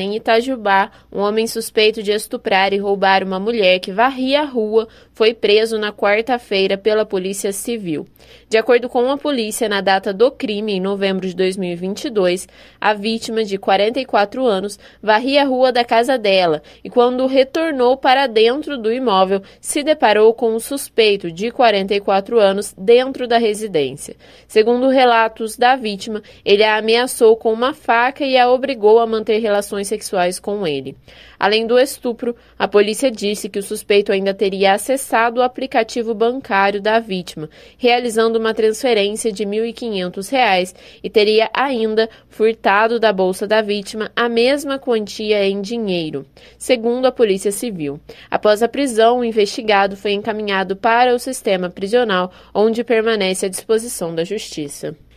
Em Itajubá, um homem suspeito de estuprar e roubar uma mulher que varria a rua foi preso na quarta-feira pela Polícia Civil. De acordo com a polícia, na data do crime, em novembro de 2022, a vítima, de 44 anos, varria a rua da casa dela e, quando retornou para dentro do imóvel, se deparou com um suspeito, de 44 anos, dentro da residência. Segundo relatos da vítima, ele a ameaçou com uma faca e a obrigou a manter relações sexuais com ele. Além do estupro, a polícia disse que o suspeito ainda teria acessado o aplicativo bancário da vítima, realizando uma transferência de R$ 1.500 e teria ainda furtado da bolsa da vítima a mesma quantia em dinheiro, segundo a Polícia Civil. Após a prisão, o investigado foi encaminhado para o sistema prisional, onde permanece à disposição da Justiça.